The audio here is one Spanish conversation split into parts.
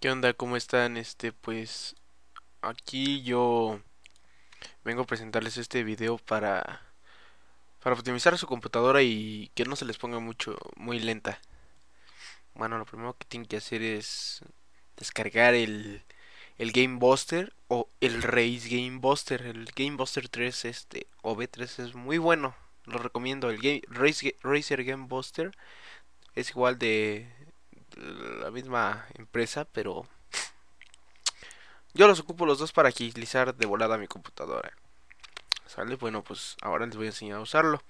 ¿Qué onda? ¿Cómo están? Este, pues aquí yo vengo a presentarles este video para para optimizar su computadora y que no se les ponga mucho muy lenta. Bueno, lo primero que tienen que hacer es descargar el el Game Buster o el Race Game Buster, el Game Buster 3 este o B3 es muy bueno. Lo recomiendo el Game Racer Game Buster es igual de la misma empresa, pero yo los ocupo los dos para utilizar de volada mi computadora. ¿Sale? Bueno, pues ahora les voy a enseñar a usarlo.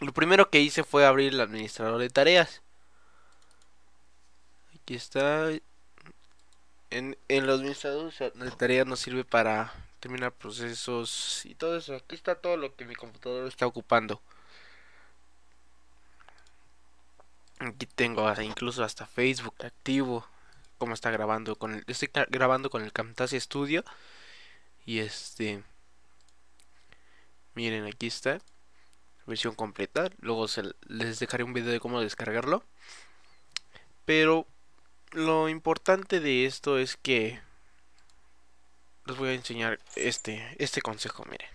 Lo primero que hice fue abrir el administrador de tareas. Aquí está. En, en el administrador de tareas nos sirve para terminar procesos y todo eso. Aquí está todo lo que mi computadora está ocupando. Aquí tengo incluso hasta Facebook activo. Como está grabando con el, estoy grabando con el Camtasia Studio. Y este. Miren, aquí está. Versión completa. Luego les dejaré un video de cómo descargarlo. Pero lo importante de esto es que. Les voy a enseñar este, este consejo. Miren.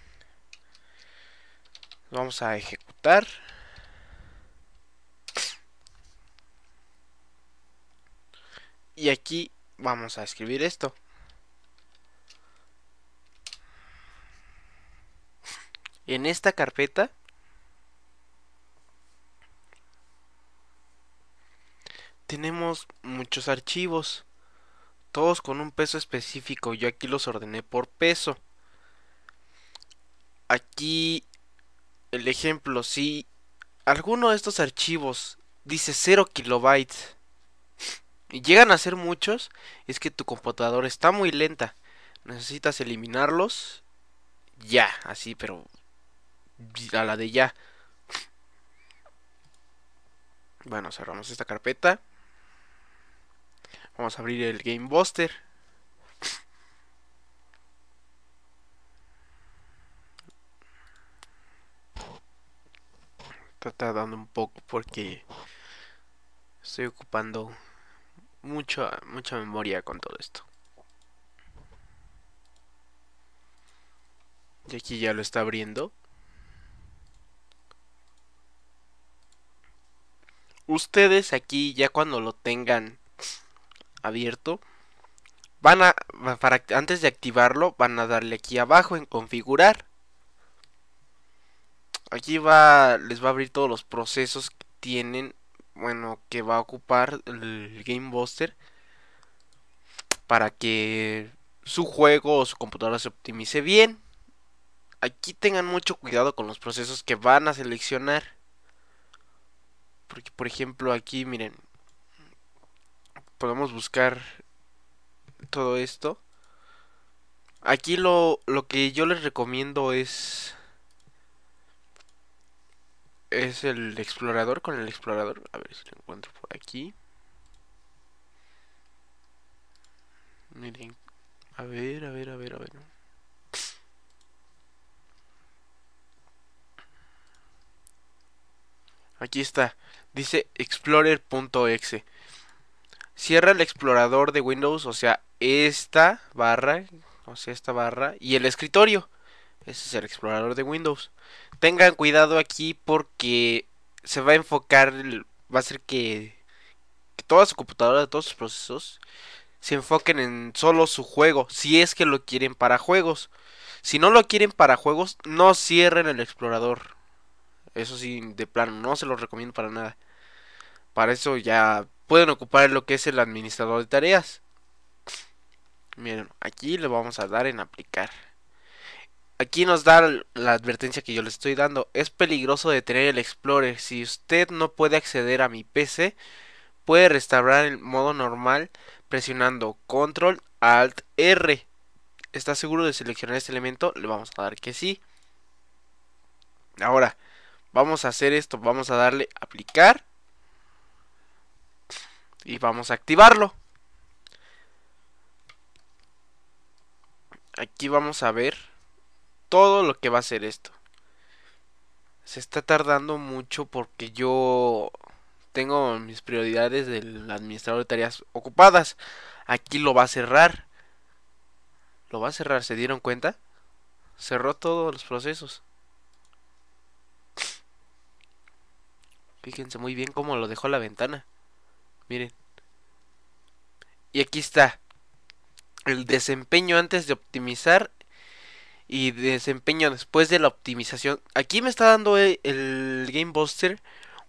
Vamos a ejecutar. Y aquí vamos a escribir esto. En esta carpeta tenemos muchos archivos, todos con un peso específico. Yo aquí los ordené por peso. Aquí el ejemplo, si alguno de estos archivos dice 0 kilobytes y llegan a ser muchos, es que tu computadora está muy lenta. Necesitas eliminarlos ya, así, pero a la de ya. Bueno, cerramos esta carpeta. Vamos a abrir el Game Buster. Está tardando un poco porque estoy ocupando mucha, mucha memoria con todo esto. Y aquí ya lo está abriendo. Ustedes aquí ya cuando lo tengan abierto, van a, antes de activarlo, van a darle aquí abajo en configurar. Aquí va, les va a abrir todos los procesos que tienen bueno, que va a ocupar el Game Buster para que su juego o su computadora se optimice bien. Aquí tengan mucho cuidado con los procesos que van a seleccionar. Porque, por ejemplo, aquí, miren, podemos buscar todo esto. Aquí lo, lo que yo les recomiendo es es el explorador con el explorador. A ver si lo encuentro por aquí. Miren. A ver, a ver, a ver, a ver. Aquí está. Dice explorer.exe. Cierra el explorador de Windows, o sea, esta barra, o sea, esta barra y el escritorio. Ese es el explorador de Windows. Tengan cuidado aquí porque se va a enfocar, va a ser que, que toda su computadora, todos sus procesos, se enfoquen en solo su juego, si es que lo quieren para juegos. Si no lo quieren para juegos, no cierren el explorador. Eso sí, de plano, no se lo recomiendo para nada. Para eso ya pueden ocupar lo que es el administrador de tareas. Miren, aquí le vamos a dar en aplicar. Aquí nos da la advertencia que yo le estoy dando. Es peligroso detener el Explorer. Si usted no puede acceder a mi PC, puede restaurar el modo normal presionando Control Alt R. ¿Está seguro de seleccionar este elemento? Le vamos a dar que sí. Ahora, vamos a hacer esto. Vamos a darle aplicar. Y vamos a activarlo. Aquí vamos a ver todo lo que va a ser esto. Se está tardando mucho porque yo tengo mis prioridades del administrador de tareas ocupadas. Aquí lo va a cerrar. Lo va a cerrar, ¿se dieron cuenta? Cerró todos los procesos. Fíjense muy bien cómo lo dejó la ventana. Miren. Y aquí está. El desempeño antes de optimizar y desempeño después de la optimización. Aquí me está dando e, el Game Buster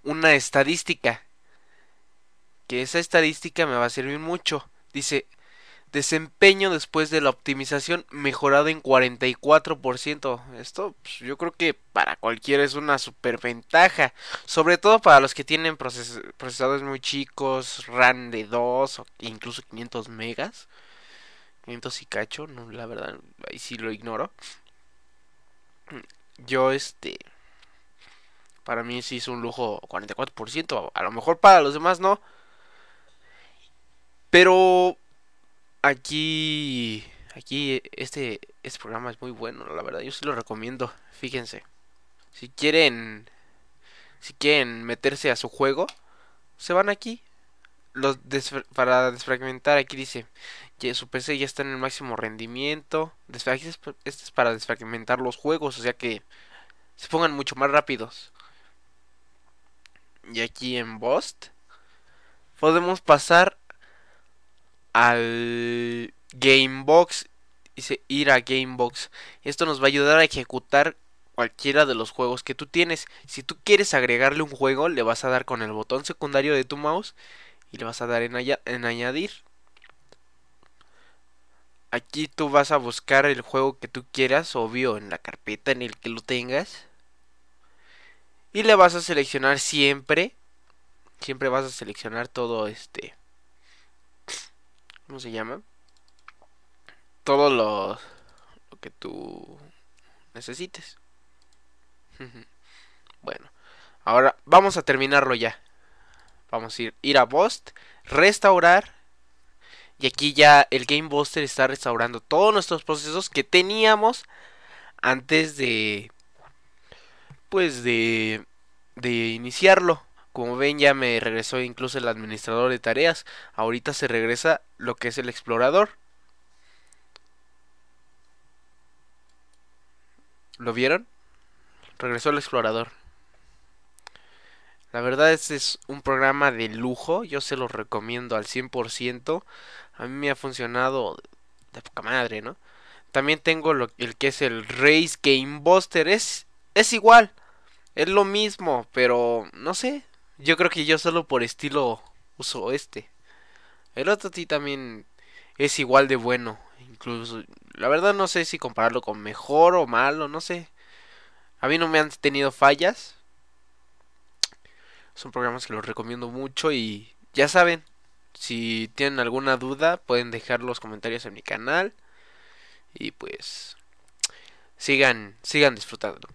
una estadística. Que esa estadística me va a servir mucho. Dice, desempeño después de la optimización mejorado en 44%. Esto pues, yo creo que para cualquiera es una superventaja. Sobre todo para los que tienen procesadores muy chicos, RAM de 2 o incluso 500 megas. 500 cacho, no, la verdad, ahí sí lo ignoro. Yo, este, para mí sí es un lujo 44%, a lo mejor para los demás no. Pero aquí, aquí este, este programa es muy bueno, la verdad, yo sí lo recomiendo, fíjense. Si quieren, si quieren meterse a su juego, se van aquí, los para desfragmentar aquí dice su PC ya está en el máximo rendimiento. Este, este es para desfragmentar los juegos, o sea que se pongan mucho más rápidos. Y aquí en Bost podemos pasar al Gamebox. Dice ir a Gamebox. Esto nos va a ayudar a ejecutar cualquiera de los juegos que tú tienes. Si tú quieres agregarle un juego, le vas a dar con el botón secundario de tu mouse y le vas a dar en, en añadir. Aquí tú vas a buscar el juego que tú quieras, obvio, en la carpeta en el que lo tengas. Y le vas a seleccionar siempre. Siempre vas a seleccionar todo este. ¿Cómo se llama? Todo lo, lo que tú necesites. bueno, ahora vamos a terminarlo ya. Vamos a ir, ir a Bost, restaurar y aquí ya el Game Buster está restaurando todos nuestros procesos que teníamos antes de pues de de iniciarlo. Como ven ya me regresó incluso el administrador de tareas. Ahorita se regresa lo que es el explorador. ¿Lo vieron? Regresó el explorador. La verdad este es un programa de lujo, yo se lo recomiendo al 100%. A mí me ha funcionado de poca madre, ¿no? También tengo lo, el que es el Race Game Buster, es, es igual, es lo mismo, pero no sé, yo creo que yo solo por estilo uso este. El otro sí también es igual de bueno, incluso, la verdad no sé si compararlo con mejor o malo, no sé. A mí no me han tenido fallas, son programas que los recomiendo mucho y ya saben, si tienen alguna duda pueden dejar los comentarios en mi canal y pues sigan, sigan disfrutándolo.